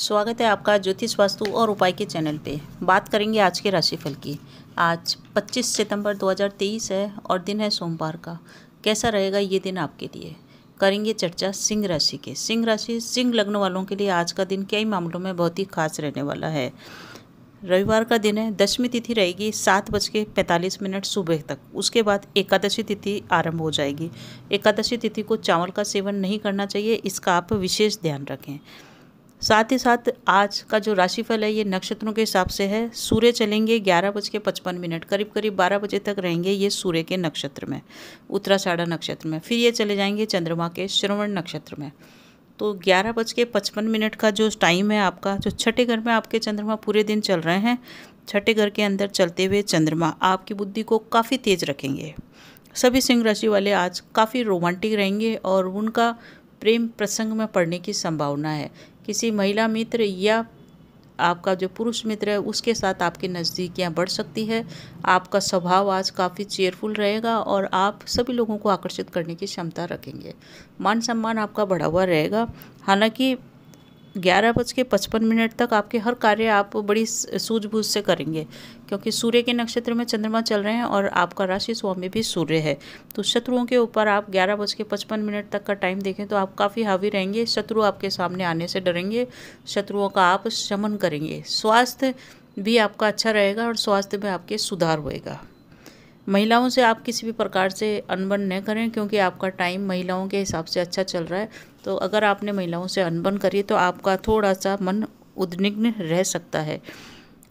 स्वागत है आपका ज्योतिष वास्तु और उपाय के चैनल पे बात करेंगे आज के राशिफल की आज 25 सितंबर 2023 है और दिन है सोमवार का कैसा रहेगा ये दिन आपके लिए करेंगे चर्चा सिंह राशि के सिंह राशि सिंह लग्न वालों के लिए आज का दिन कई मामलों में बहुत ही खास रहने वाला है रविवार का दिन है दसवीं तिथि रहेगी सात बज के पैंतालीस मिनट सुबह तक उसके बाद एकादशी तिथि आरंभ हो जाएगी एकादशी तिथि को चावल का सेवन नहीं करना चाहिए इसका आप विशेष ध्यान रखें साथ ही साथ आज का जो राशिफल है ये नक्षत्रों के हिसाब से है सूर्य चलेंगे ग्यारह बज के पचपन मिनट करीब करीब बारह बजे तक रहेंगे ये सूर्य के नक्षत्र में उत्तराषाढ़ा नक्षत्र में फिर ये चले जाएंगे चंद्रमा के श्रवण नक्षत्र में तो ग्यारह बज के पचपन मिनट का जो टाइम है आपका जो छठे घर में आपके चंद्रमा पूरे दिन चल रहे हैं छठे घर के अंदर चलते हुए चंद्रमा आपकी बुद्धि को काफ़ी तेज रखेंगे सभी सिंह राशि वाले आज काफ़ी रोमांटिक रहेंगे और उनका प्रेम प्रसंग में पड़ने की संभावना है किसी महिला मित्र या आपका जो पुरुष मित्र है उसके साथ आपकी नज़दीकियाँ बढ़ सकती है आपका स्वभाव आज काफ़ी चेयरफुल रहेगा और आप सभी लोगों को आकर्षित करने की क्षमता रखेंगे मान सम्मान आपका बढ़ा हुआ रहेगा हालांकि ग्यारह बज के पचपन मिनट तक आपके हर कार्य आप बड़ी सूझबूझ से करेंगे क्योंकि सूर्य के नक्षत्र में चंद्रमा चल रहे हैं और आपका राशि स्वामी भी सूर्य है तो शत्रुओं के ऊपर आप ग्यारह बज के पचपन मिनट तक का टाइम देखें तो आप काफ़ी हावी रहेंगे शत्रु आपके सामने आने से डरेंगे शत्रुओं का आप शमन करेंगे स्वास्थ्य भी आपका अच्छा रहेगा और स्वास्थ्य में आपके सुधार होएगा महिलाओं से आप किसी भी प्रकार से अनबन न करें क्योंकि आपका टाइम महिलाओं के हिसाब से अच्छा चल रहा है तो अगर आपने महिलाओं से अनबन करी तो आपका थोड़ा सा मन उद्विग्न रह सकता है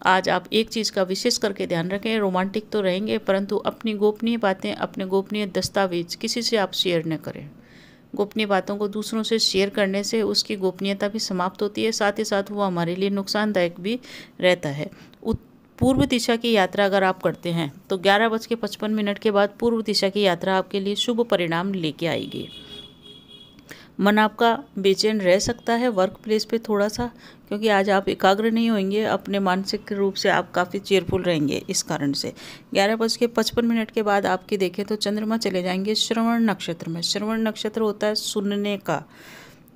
आज आप एक चीज़ का विशेष करके ध्यान रखें रोमांटिक तो रहेंगे परंतु अपनी गोपनीय बातें अपने गोपनीय दस्तावेज किसी से आप शेयर न करें गोपनीय बातों को दूसरों से शेयर करने से उसकी गोपनीयता भी समाप्त होती है साथ ही साथ वो हमारे लिए नुकसानदायक भी रहता है पूर्व दिशा की यात्रा अगर आप करते हैं तो ग्यारह बज के पचपन मिनट के बाद पूर्व दिशा की यात्रा आपके लिए शुभ परिणाम लेके आएगी मन आपका बेचैन रह सकता है वर्क प्लेस पर थोड़ा सा क्योंकि आज आप एकाग्र नहीं होंगे अपने मानसिक रूप से आप काफ़ी चेयरफुल रहेंगे इस कारण से ग्यारह बज के पचपन मिनट के बाद आपके देखें तो चंद्रमा चले जाएंगे श्रवण नक्षत्र में श्रवण नक्षत्र होता है सुनने का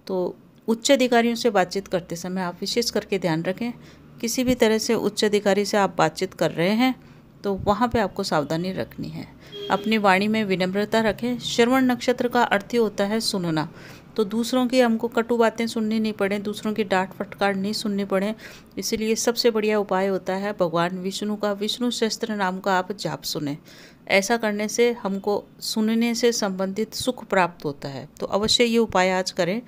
तो उच्च अधिकारियों से बातचीत करते समय आप विशेष करके ध्यान रखें किसी भी तरह से उच्च अधिकारी से आप बातचीत कर रहे हैं तो वहाँ पे आपको सावधानी रखनी है अपनी वाणी में विनम्रता रखें श्रवण नक्षत्र का अर्थ ही होता है सुनना तो दूसरों की हमको कटु बातें सुननी नहीं पड़े दूसरों की डांट फटकार नहीं सुननी पड़े इसीलिए सबसे बढ़िया उपाय होता है भगवान विष्णु का विष्णु शस्त्र नाम का आप जाप सुने ऐसा करने से हमको सुनने से संबंधित सुख प्राप्त होता है तो अवश्य ये उपाय आज करें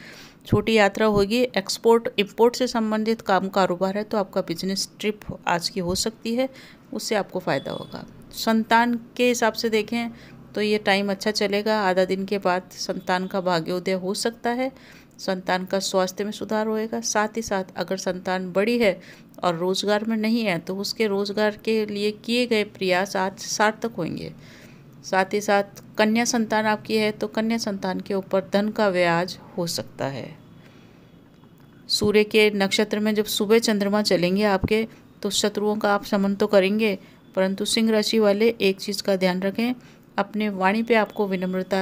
छोटी यात्रा होगी एक्सपोर्ट इम्पोर्ट से संबंधित काम कारोबार है तो आपका बिजनेस ट्रिप आज की हो सकती है उससे आपको फ़ायदा होगा संतान के हिसाब से देखें तो ये टाइम अच्छा चलेगा आधा दिन के बाद संतान का भाग्योदय हो सकता है संतान का स्वास्थ्य में सुधार होएगा साथ ही साथ अगर संतान बड़ी है और रोज़गार में नहीं है तो उसके रोज़गार के लिए किए गए प्रयास आज सार्थक होंगे साथ ही साथ कन्या संतान आपकी है तो कन्या संतान के ऊपर धन का व्याज हो सकता है सूर्य के नक्षत्र में जब सुबह चंद्रमा चलेंगे आपके तो शत्रुओं का आप समन तो करेंगे परंतु सिंह राशि वाले एक चीज़ का ध्यान रखें अपने वाणी पे आपको विनम्रता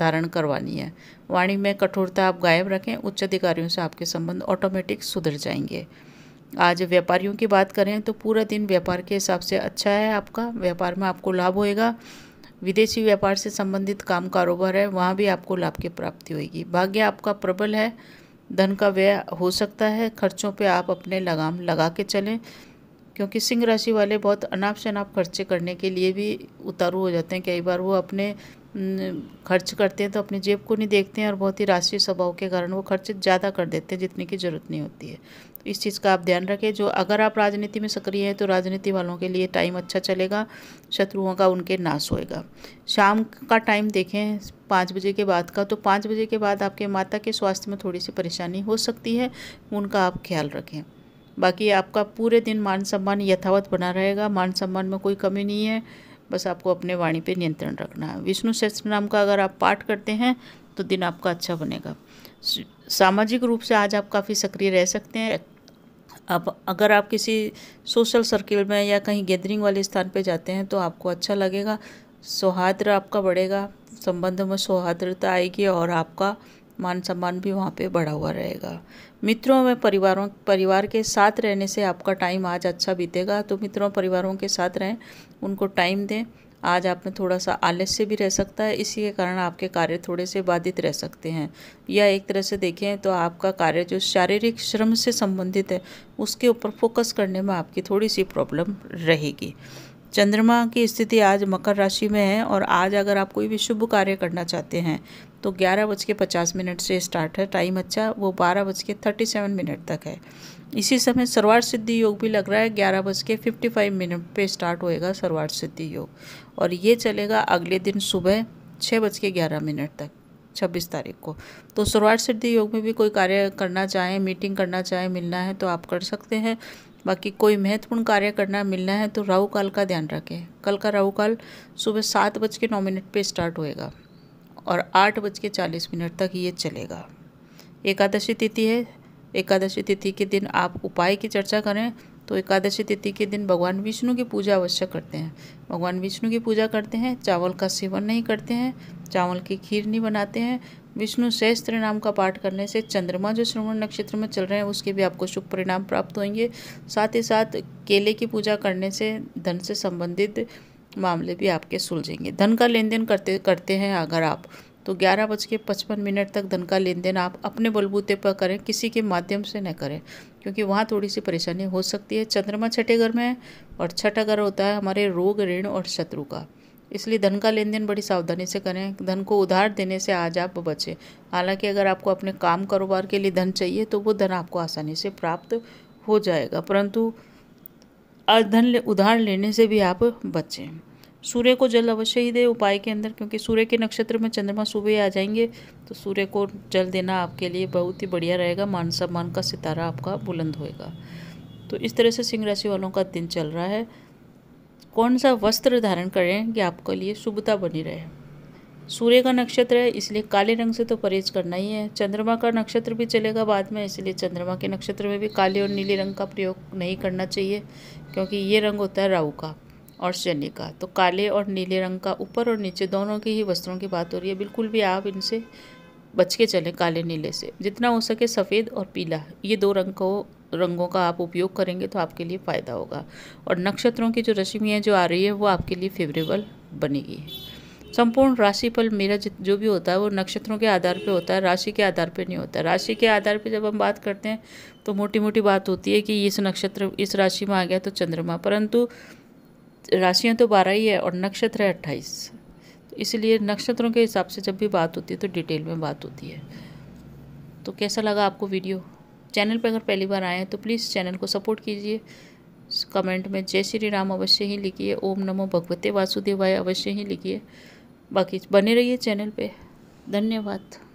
धारण करवानी है वाणी में कठोरता आप गायब रखें उच्च अधिकारियों से आपके संबंध ऑटोमेटिक सुधर जाएंगे आज व्यापारियों की बात करें तो पूरा दिन व्यापार के हिसाब से अच्छा है आपका व्यापार में आपको लाभ होएगा विदेशी व्यापार से संबंधित काम कारोबार है वहाँ भी आपको लाभ की प्राप्ति होगी भाग्य आपका प्रबल है धन का व्यय हो सकता है खर्चों पे आप अपने लगाम लगा के चलें क्योंकि सिंह राशि वाले बहुत अनाप शनाप खर्चे करने के लिए भी उतारू हो जाते हैं कई बार वो अपने खर्च करते हैं तो अपनी जेब को नहीं देखते हैं और बहुत ही राशि स्वभाव के कारण वो खर्च ज़्यादा कर देते हैं जितने की ज़रूरत नहीं होती है तो इस चीज़ का आप ध्यान रखें जो अगर आप राजनीति में सक्रिय हैं तो राजनीति वालों के लिए टाइम अच्छा चलेगा शत्रुओं का उनके नाश होएगा शाम का टाइम देखें पाँच बजे के बाद का तो पाँच बजे के बाद आपके माता के स्वास्थ्य में थोड़ी सी परेशानी हो सकती है उनका आप ख्याल रखें बाकी आपका पूरे दिन मान सम्मान यथावत बना रहेगा मान सम्मान में कोई कमी नहीं है बस आपको अपने वाणी पे नियंत्रण रखना है विष्णु सहस्त्र नाम का अगर आप पाठ करते हैं तो दिन आपका अच्छा बनेगा सामाजिक रूप से आज आप काफ़ी सक्रिय रह सकते हैं अब अगर आप किसी सोशल सर्किल में या कहीं गैदरिंग वाले स्थान पर जाते हैं तो आपको अच्छा लगेगा सौहार्द आपका बढ़ेगा संबंध में सौहार्दता आएगी और आपका मान सम्मान भी वहाँ पे बढ़ा हुआ रहेगा मित्रों में परिवारों परिवार के साथ रहने से आपका टाइम आज अच्छा बीतेगा तो मित्रों परिवारों के साथ रहें उनको टाइम दें आज आप में थोड़ा सा आलस्य भी रह सकता है इसी के कारण आपके कार्य थोड़े से बाधित रह सकते हैं या एक तरह से देखें तो आपका कार्य जो शारीरिक श्रम से संबंधित है उसके ऊपर फोकस करने में आपकी थोड़ी सी प्रॉब्लम रहेगी चंद्रमा की स्थिति आज मकर राशि में है और आज अगर आप कोई भी शुभ कार्य करना चाहते हैं तो ग्यारह बज के पचास मिनट से स्टार्ट है टाइम अच्छा वो बारह बज के थर्टी सेवन मिनट तक है इसी समय सर्वार सिद्धि योग भी लग रहा है ग्यारह बज के फिफ्टी फाइव मिनट पर स्टार्ट होएगा सर्वार सिद्धि योग और ये चलेगा अगले दिन सुबह छः बज के ग्यारह मिनट तक छब्बीस तारीख को तो सर्वार सिद्धि योग में भी कोई कार्य करना चाहें मीटिंग करना चाहें मिलना है तो आप कर सकते हैं बाकी कोई महत्वपूर्ण कार्य करना मिलना है तो राहु काल का ध्यान रखें कल का राहु काल सुबह सात बज के नौ मिनट पर स्टार्ट होएगा और आठ बज के चालीस मिनट तक ये चलेगा एकादशी तिथि है एकादशी तिथि के दिन आप उपाय की चर्चा करें तो एकादशी तिथि के दिन भगवान विष्णु की पूजा अवश्य करते हैं भगवान विष्णु की पूजा करते हैं चावल का सेवन नहीं करते हैं चावल की खीर नहीं बनाते हैं विष्णु सहस्त्र नाम का पाठ करने से चंद्रमा जो श्रवण नक्षत्र में चल रहे हैं उसके भी आपको शुभ परिणाम प्राप्त होंगे साथ ही साथ केले की पूजा करने से धन से संबंधित मामले भी आपके सुलझेंगे धन का लेन देन करते करते हैं अगर आप तो ग्यारह बज के पचपन मिनट तक धन का लेन देन आप अपने बलबूते पर करें किसी के माध्यम से न करें क्योंकि वहाँ थोड़ी सी परेशानी हो सकती है चंद्रमा छठे घर में है और छठा घर होता है हमारे रोग ऋण और शत्रु का इसलिए धन का लेन देन बड़ी सावधानी से करें धन को उधार देने से आज आप बचें हालांकि अगर आपको अपने काम कारोबार के लिए धन चाहिए तो वो धन आपको आसानी से प्राप्त हो जाएगा परंतु अधन ले उधार लेने से भी आप बचें सूर्य को जल अवश्य ही दे उपाय के अंदर क्योंकि सूर्य के नक्षत्र में चंद्रमा सुबह आ जाएंगे तो सूर्य को जल देना आपके लिए बहुत ही बढ़िया रहेगा मान सम्मान का सितारा आपका बुलंद होएगा तो इस तरह से सिंह राशि वालों का दिन चल रहा है कौन सा वस्त्र धारण करें कि आपके लिए शुभता बनी रहे सूर्य का नक्षत्र है इसलिए काले रंग से तो परहेज करना ही है चंद्रमा का नक्षत्र भी चलेगा बाद में इसलिए चंद्रमा के नक्षत्र में भी काले और नीले रंग का प्रयोग नहीं करना चाहिए क्योंकि ये रंग होता है राहु का और शनि का तो काले और नीले रंग का ऊपर और नीचे दोनों के ही वस्त्रों की बात हो रही है बिल्कुल भी आप इनसे बच के चलें काले नीले से जितना हो सके सफ़ेद और पीला ये दो रंग को रंगों का आप उपयोग करेंगे तो आपके लिए फ़ायदा होगा और नक्षत्रों की जो रश्मियाँ जो आ रही है वो आपके लिए फेवरेबल बनेगी संपूर्ण राशिफल मेरा जो भी होता है वो नक्षत्रों के आधार पे होता है राशि के आधार पे नहीं होता राशि के आधार पे जब हम बात करते हैं तो मोटी मोटी बात होती है कि इस नक्षत्र इस राशि में आ गया तो चंद्रमा परंतु राशियाँ तो बारह ही है और नक्षत्र है अट्ठाईस तो इसलिए नक्षत्रों के हिसाब से जब भी बात होती है तो डिटेल में बात होती है तो कैसा लगा आपको वीडियो चैनल पर अगर पहली बार आए हैं तो प्लीज़ चैनल को सपोर्ट कीजिए कमेंट में जय श्री राम अवश्य ही लिखिए ओम नमो भगवते वासुदेवाय अवश्य ही लिखिए बाकी बने रहिए चैनल पे धन्यवाद